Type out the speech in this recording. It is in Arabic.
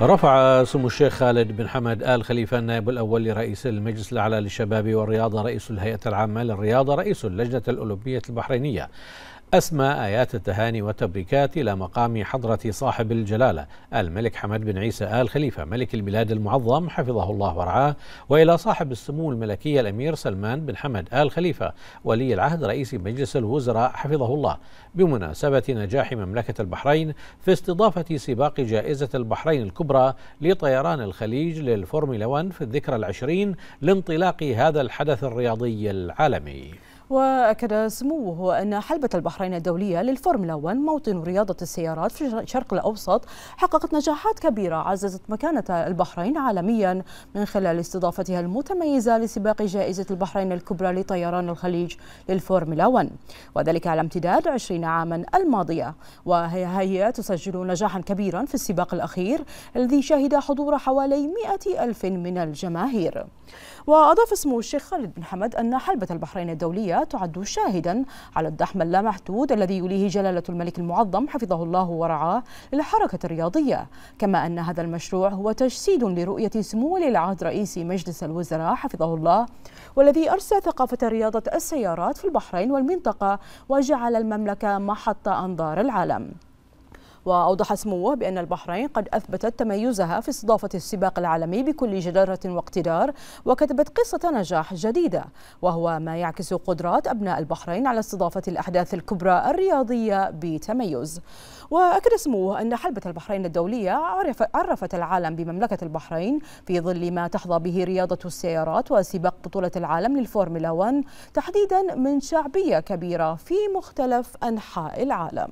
رفع سمو الشيخ خالد بن حمد آل خليفة النائب الأول لرئيس المجلس الأعلى للشباب والرياضة رئيس الهيئة العامة للرياضة رئيس اللجنة الأولمبية البحرينية أسمى آيات التهاني والتبريكات إلى مقام حضرة صاحب الجلالة الملك حمد بن عيسى آل خليفة ملك البلاد المعظم حفظه الله ورعاه وإلى صاحب السمو الملكي الأمير سلمان بن حمد آل خليفة ولي العهد رئيس مجلس الوزراء حفظه الله بمناسبة نجاح مملكة البحرين في استضافة سباق جائزة البحرين الكبرى لطيران الخليج للفورمولا 1 في الذكرى العشرين لانطلاق هذا الحدث الرياضي العالمي وأكد سموه أن حلبة البحرين الدولية للفورمولا 1 موطن رياضة السيارات في الشرق الأوسط حققت نجاحات كبيرة عززت مكانة البحرين عالميا من خلال استضافتها المتميزة لسباق جائزة البحرين الكبرى لطيران الخليج للفورمولا 1 وذلك على امتداد 20 عاما الماضية وهي هي تسجل نجاحا كبيرا في السباق الأخير الذي شهد حضور حوالي 100 ألف من الجماهير وأضاف سمو الشيخ خالد بن حمد أن حلبة البحرين الدولية تعد شاهدا على الدحم اللامحدود الذي يليه جلالة الملك المعظم حفظه الله ورعاه للحركة الرياضية كما أن هذا المشروع هو تجسيد لرؤية سمو ولي العهد رئيس مجلس الوزراء حفظه الله والذي أرسى ثقافة رياضة السيارات في البحرين والمنطقة وجعل المملكة محط أنظار العالم وأوضح سموه بأن البحرين قد أثبتت تميزها في استضافة السباق العالمي بكل جدارة واقتدار وكتبت قصة نجاح جديدة وهو ما يعكس قدرات أبناء البحرين على استضافة الأحداث الكبرى الرياضية بتميز وأكد سموه أن حلبة البحرين الدولية عرفت العالم بمملكة البحرين في ظل ما تحظى به رياضة السيارات وسباق بطولة العالم للفورمولا 1 تحديدا من شعبية كبيرة في مختلف أنحاء العالم